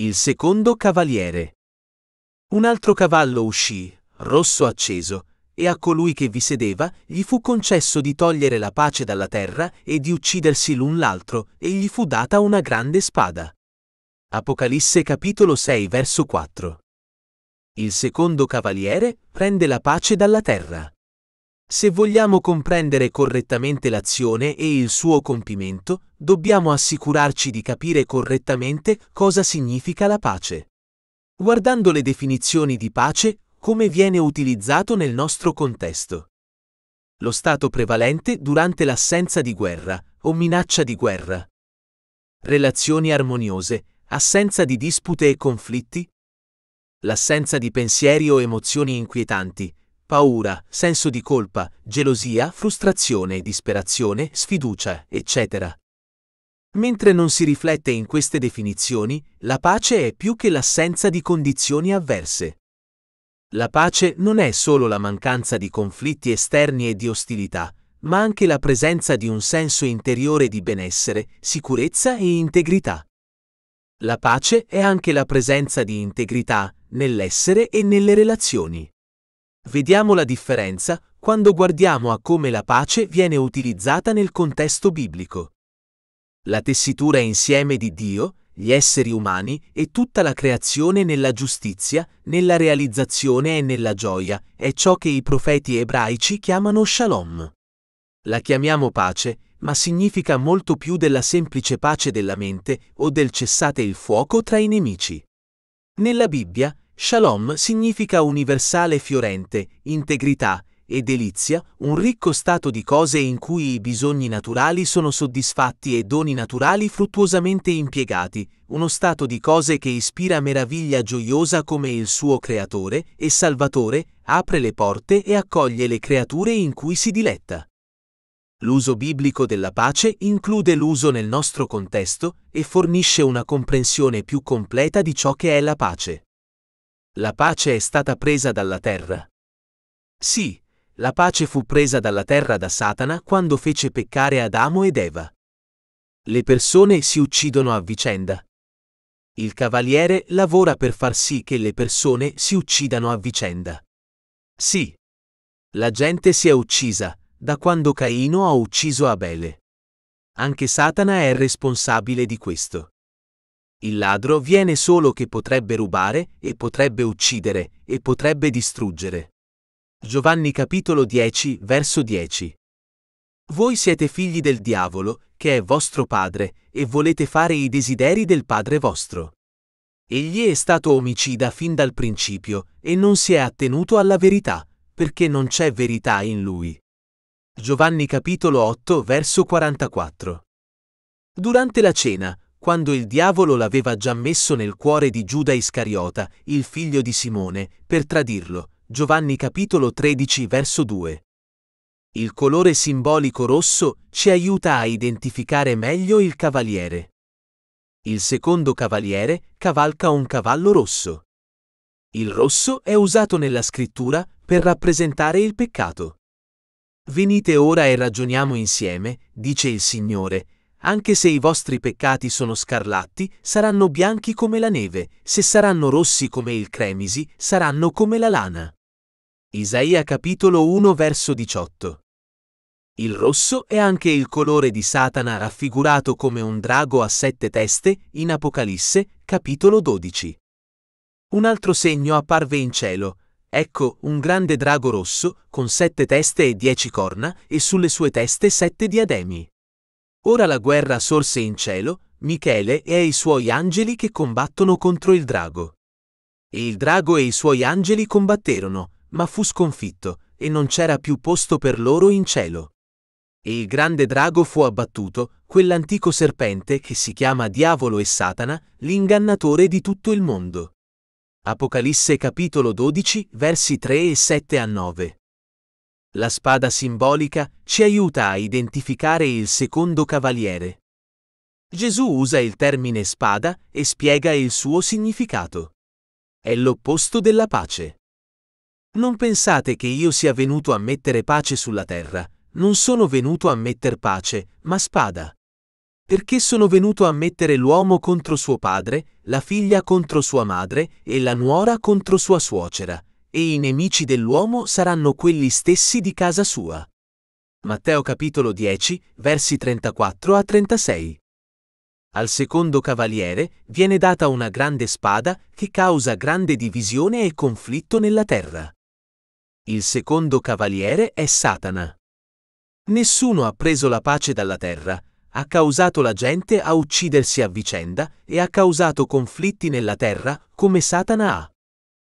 Il secondo cavaliere. Un altro cavallo uscì, rosso acceso, e a colui che vi sedeva gli fu concesso di togliere la pace dalla terra e di uccidersi l'un l'altro, e gli fu data una grande spada. Apocalisse capitolo 6 verso 4. Il secondo cavaliere prende la pace dalla terra. Se vogliamo comprendere correttamente l'azione e il suo compimento, dobbiamo assicurarci di capire correttamente cosa significa la pace. Guardando le definizioni di pace, come viene utilizzato nel nostro contesto. Lo stato prevalente durante l'assenza di guerra o minaccia di guerra. Relazioni armoniose, assenza di dispute e conflitti. L'assenza di pensieri o emozioni inquietanti, paura, senso di colpa, gelosia, frustrazione, disperazione, sfiducia, eccetera. Mentre non si riflette in queste definizioni, la pace è più che l'assenza di condizioni avverse. La pace non è solo la mancanza di conflitti esterni e di ostilità, ma anche la presenza di un senso interiore di benessere, sicurezza e integrità. La pace è anche la presenza di integrità nell'essere e nelle relazioni. Vediamo la differenza quando guardiamo a come la pace viene utilizzata nel contesto biblico. La tessitura insieme di Dio, gli esseri umani e tutta la creazione nella giustizia, nella realizzazione e nella gioia è ciò che i profeti ebraici chiamano shalom. La chiamiamo pace, ma significa molto più della semplice pace della mente o del cessate il fuoco tra i nemici. Nella Bibbia, Shalom significa universale fiorente, integrità, e delizia, un ricco stato di cose in cui i bisogni naturali sono soddisfatti e doni naturali fruttuosamente impiegati, uno stato di cose che ispira meraviglia gioiosa come il suo creatore e salvatore, apre le porte e accoglie le creature in cui si diletta. L'uso biblico della pace include l'uso nel nostro contesto e fornisce una comprensione più completa di ciò che è la pace. La pace è stata presa dalla terra. Sì, la pace fu presa dalla terra da Satana quando fece peccare Adamo ed Eva. Le persone si uccidono a vicenda. Il cavaliere lavora per far sì che le persone si uccidano a vicenda. Sì. La gente si è uccisa, da quando Caino ha ucciso Abele. Anche Satana è responsabile di questo. Il ladro viene solo che potrebbe rubare e potrebbe uccidere e potrebbe distruggere. Giovanni capitolo 10, verso 10. Voi siete figli del diavolo, che è vostro padre, e volete fare i desideri del padre vostro. Egli è stato omicida fin dal principio e non si è attenuto alla verità, perché non c'è verità in lui. Giovanni capitolo 8, verso 44. Durante la cena, quando il diavolo l'aveva già messo nel cuore di Giuda Iscariota, il figlio di Simone, per tradirlo. Giovanni capitolo 13 verso 2. Il colore simbolico rosso ci aiuta a identificare meglio il cavaliere. Il secondo cavaliere cavalca un cavallo rosso. Il rosso è usato nella scrittura per rappresentare il peccato. Venite ora e ragioniamo insieme, dice il Signore, anche se i vostri peccati sono scarlatti, saranno bianchi come la neve, se saranno rossi come il cremisi, saranno come la lana. Isaia capitolo 1 verso 18. Il rosso è anche il colore di Satana raffigurato come un drago a sette teste in Apocalisse capitolo 12. Un altro segno apparve in cielo, Ecco un grande drago rosso, con sette teste e dieci corna, e sulle sue teste sette diademi. Ora la guerra sorse in cielo, Michele e i suoi angeli che combattono contro il drago. E il drago e i suoi angeli combatterono, ma fu sconfitto, e non c'era più posto per loro in cielo. E il grande drago fu abbattuto, quell'antico serpente che si chiama Diavolo e Satana, l'ingannatore di tutto il mondo. Apocalisse capitolo 12, versi 3 e 7 a 9. La spada simbolica ci aiuta a identificare il secondo cavaliere. Gesù usa il termine spada e spiega il suo significato. È l'opposto della pace. Non pensate che io sia venuto a mettere pace sulla terra, non sono venuto a metter pace, ma spada. Perché sono venuto a mettere l'uomo contro suo padre, la figlia contro sua madre e la nuora contro sua suocera, e i nemici dell'uomo saranno quelli stessi di casa sua. Matteo capitolo 10, versi 34 a 36. Al secondo cavaliere viene data una grande spada che causa grande divisione e conflitto nella terra. Il secondo cavaliere è Satana. Nessuno ha preso la pace dalla terra, ha causato la gente a uccidersi a vicenda e ha causato conflitti nella terra come Satana ha.